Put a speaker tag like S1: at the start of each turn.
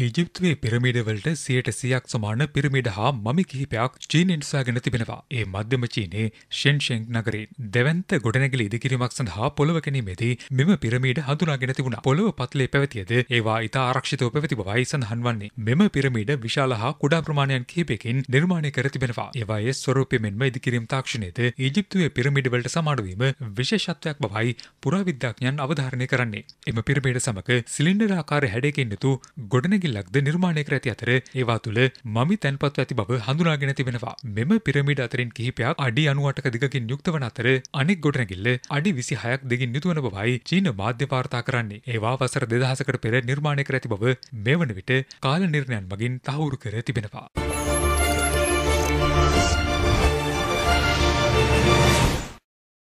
S1: ඊජිප්තුවේ පිරමිඩවලට සියයට සියයක් සමාන පිරමිඩ හා මමි කිහිපයක් චීනෙන් සොයාගෙන තිබෙනවා. ඒ මධ්‍යම චීනයේ ෂෙන්ෂෙන් නගරේ දැවන්ත ගොඩනැගිලි ඉදිකිරීමක් සඳහා පොළව ගැනීමේදී මෙම පිරමීඩ හඳුනාගෙන තිබුණා. පොළව පතලේ පැවතියද ඒවා ඉතා ආරක්ෂිතව පැවති බවයි සඳහන් වන්නේ. මෙම පිරමීඩ විශාල හා කුඩා ප්‍රමාණයන් කිහිපයකින් නිර්මාණය කර තිබෙනවා. ඒවායේ ස්වරූපය මෙන්ම ඉදිකිරීම තාක්ෂණයද ඊජිප්තුවේ පිරමිඩවලට සමාන වීම විශේෂත්වයක් බවයි පුරාවිද්‍යාඥයන් අවධාරණය කරන්නේ. එම පිරමීඩ සමග සිලින්ඩරාකාර හැඩයකින් යුතු ගොඩනැගිලි වැටහිල්ලක්ද නිර්මාණය කර ඇති අතර ඒවා තුළ මමි තැන්පත් ඇති බව හඳුනාගෙන තිබෙනවා මෙම පිරමිඩ අතරින් කිහිපයක් අඩි අනුවටක දිගකින් යුක්ත වන අතර අනෙක් ගොඩනැගිල්ල අඩි විසි හයක් දෙගින් යුතුවන බවයි චීන මාධ්‍ය පාර්තා කරන්නේ ඒවා වසර දෙදහසකට පෙර නිර්මාණය කර ඇති බව මෙවන විට කාල නිර්ණයන් මගින් තහවුරු කර තිබෙනවා.